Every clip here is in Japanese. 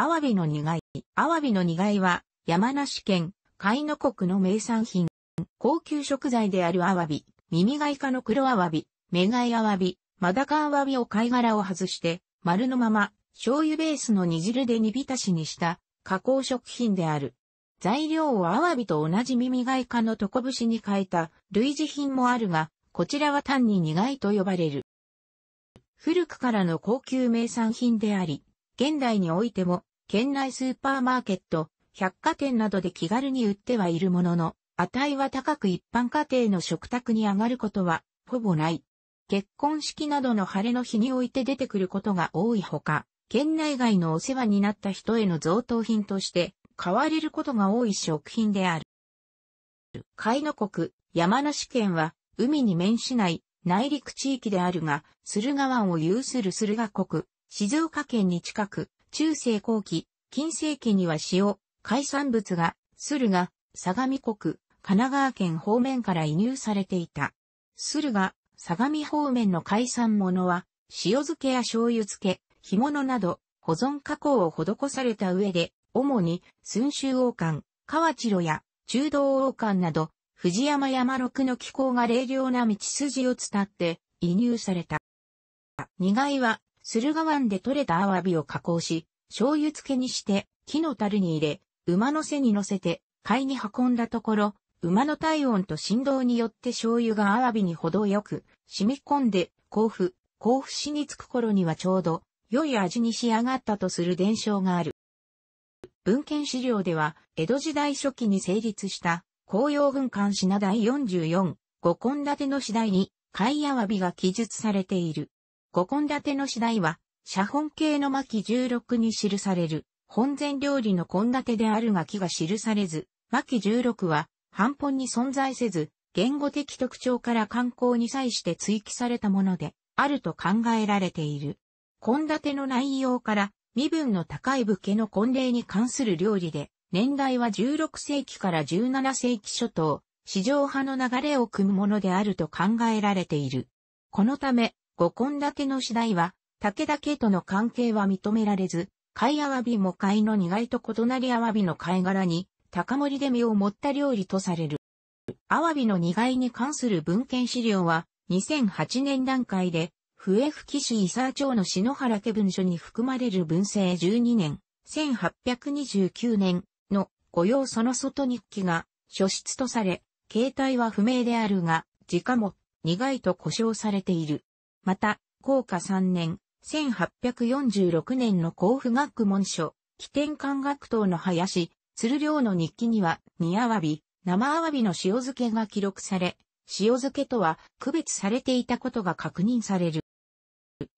アワビの苦い。アワビの苦いは、山梨県、海野国の名産品。高級食材であるアワビ、耳がイカの黒アワビ、メガイアワビ、マダカアワビを貝殻を外して、丸のまま、醤油ベースの煮汁で煮浸しにした、加工食品である。材料をアワビと同じ耳がイカの床節に変えた類似品もあるが、こちらは単に苦いと呼ばれる。古くからの高級名産品であり、現代においても県内スーパーマーケット、百貨店などで気軽に売ってはいるものの、値は高く一般家庭の食卓に上がることは、ほぼない。結婚式などの晴れの日において出てくることが多いほか、県内外のお世話になった人への贈答品として、買われることが多い食品である。海の国、山梨県は、海に面しない内陸地域であるが、駿河湾を有する駿河国、静岡県に近く、中世後期、近世紀には塩、海産物が、駿河、相模国、神奈川県方面から移入されていた。駿河、相模方面の海産物は、塩漬けや醤油漬け、干物など、保存加工を施された上で、主に、寸州王冠、河内路や、中道王冠など、藤山山六の気候が冷涼な道筋を伝って、移入された。苦いは、駿河湾で採れたアワビを加工し、醤油漬けにして木の樽に入れ、馬の背に乗せて貝に運んだところ、馬の体温と振動によって醤油がアワビに程よく染み込んで、甲府、甲府市に着く頃にはちょうど良い味に仕上がったとする伝承がある。文献資料では、江戸時代初期に成立した紅葉軍艦品第44、五献立の次第に、貝アワビが記述されている。五献立の次第は、写本系の巻16に記される、本前料理の献立であるが木が記されず、巻16は、半本に存在せず、言語的特徴から観光に際して追記されたもので、あると考えられている。献立の内容から、身分の高い武家の婚礼に関する料理で、年代は16世紀から17世紀初頭、市場派の流れを組むものであると考えられている。このため、五献立の次第は、武田家との関係は認められず、貝アワビも貝の苦いと異なりアワビの貝殻に、高森で身を持った料理とされる。アワビの苦いに関する文献資料は、2008年段階で、笛吹市伊沢町の篠原家文書に含まれる文政12年、1829年の御用その外日記が書出とされ、形態は不明であるが、自家も苦いと呼称されている。また、高下3年、1846年の甲府学問書、起点官学等の林、鶴良の日記には、煮あわび、生あわびの塩漬けが記録され、塩漬けとは区別されていたことが確認される。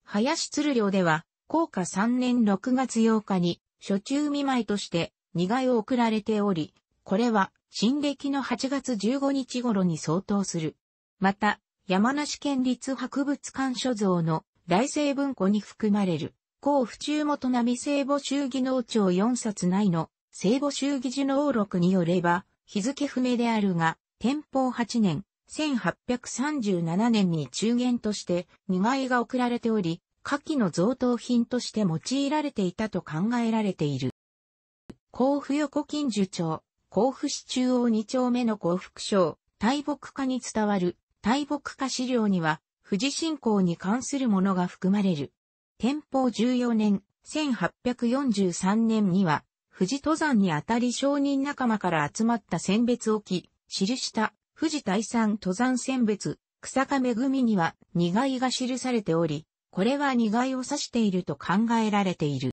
林鶴良では、高下3年6月8日に、初中見舞いとして、似替を送られており、これは、新暦の8月15日頃に相当する。また、山梨県立博物館所蔵の大成文庫に含まれる、甲府中元並聖母衆議農庁4冊内の聖母衆議寺能録によれば、日付不明であるが、天保8年、1837年に中元として似絵が送られており、下記の贈答品として用いられていたと考えられている。甲府横金樹町、甲府市中央2丁目の甲福省、大木家に伝わる大木化資料には、富士信仰に関するものが含まれる。天保14年、1843年には、富士登山にあたり商人仲間から集まった選別を記、記した富士大山登山選別、草亀組には、二害が記されており、これは二害を指していると考えられている。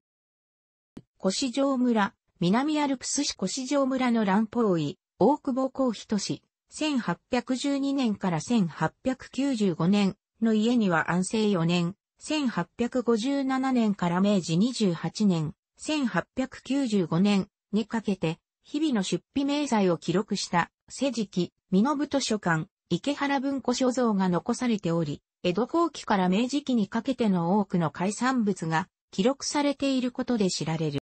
腰城村、南アルプス市越城村の乱方位、大久保公人氏、1812年から1895年の家には安政4年、1857年から明治28年、1895年にかけて、日々の出費明細を記録した、世辞記、身延部図書館、池原文庫所蔵が残されており、江戸後期から明治期にかけての多くの海産物が記録されていることで知られる。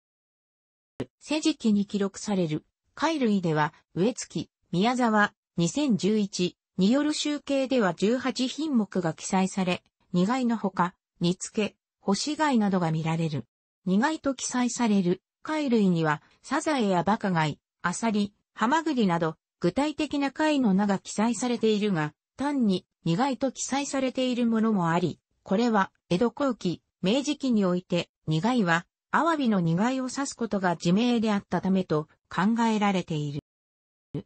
世辞記に記録される貝類では、植月、宮沢、2011による集計では18品目が記載され、苦いのほか、煮付け、干し貝などが見られる。苦いと記載される貝類には、サザエやバカ貝、アサリ、ハマグリなど、具体的な貝の名が記載されているが、単に苦いと記載されているものもあり、これは江戸後期、明治期において、苦いは、アワビの苦いを指すことが自明であったためと考えられている。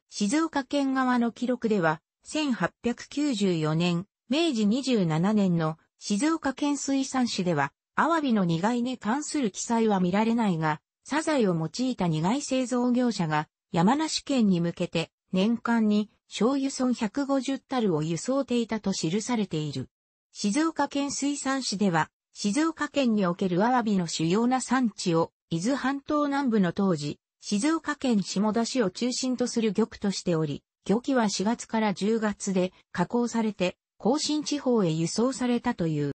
静岡県側の記録では、1894年、明治27年の静岡県水産市では、アワビの苦いに関する記載は見られないが、サザエを用いた苦い製造業者が山梨県に向けて年間に醤油村150タルを輸送ていたと記されている。静岡県水産市では、静岡県におけるアワビの主要な産地を伊豆半島南部の当時、静岡県下田市を中心とする玉としており、漁期は4月から10月で加工されて、甲信地方へ輸送されたという。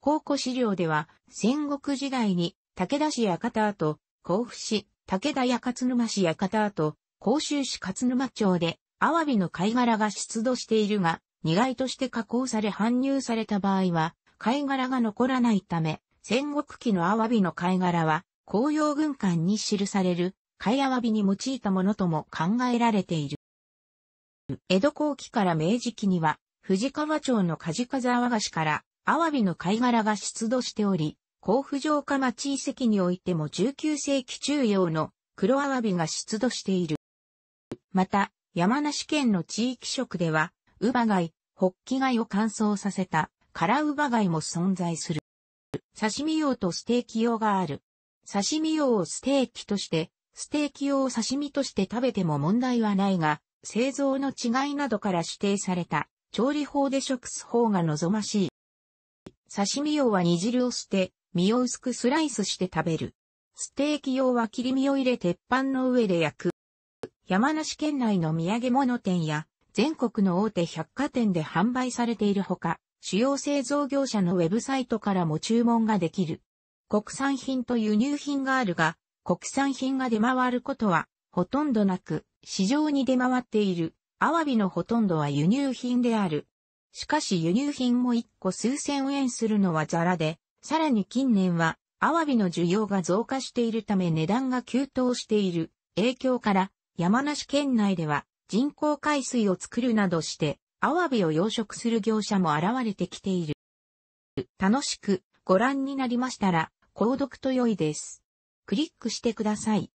考古資料では、戦国時代に武田市や方跡、甲府市、武田や勝沼市や跡、甲州市勝沼町で、アワビの貝殻が出土しているが、荷いとして加工され搬入された場合は、貝殻が残らないため、戦国期のアワビの貝殻は、紅葉軍艦に記される、貝アワビに用いたものとも考えられている。江戸後期から明治期には、藤川町の梶風泡菓子から、アワビの貝殻が出土しており、甲府城下町遺跡においても19世紀中央の黒アワビが出土している。また、山梨県の地域食では、ウバ貝、ホッキ貝を乾燥させた、カラウバ貝も存在する。刺身用とステーキ用がある。刺身用をステーキとして、ステーキ用を刺身として食べても問題はないが、製造の違いなどから指定された調理法で食す方が望ましい。刺身用は煮汁を捨て、身を薄くスライスして食べる。ステーキ用は切り身を入れ鉄板の上で焼く。山梨県内の土産物店や全国の大手百貨店で販売されているほか、主要製造業者のウェブサイトからも注文ができる。国産品と輸入品があるが、国産品が出回ることはほとんどなく、市場に出回っているアワビのほとんどは輸入品である。しかし輸入品も1個数千円するのはザラで、さらに近年はアワビの需要が増加しているため値段が急騰している影響から山梨県内では人工海水を作るなどしてアワビを養殖する業者も現れてきている。楽しくご覧になりましたら購読と良いです。クリックしてください。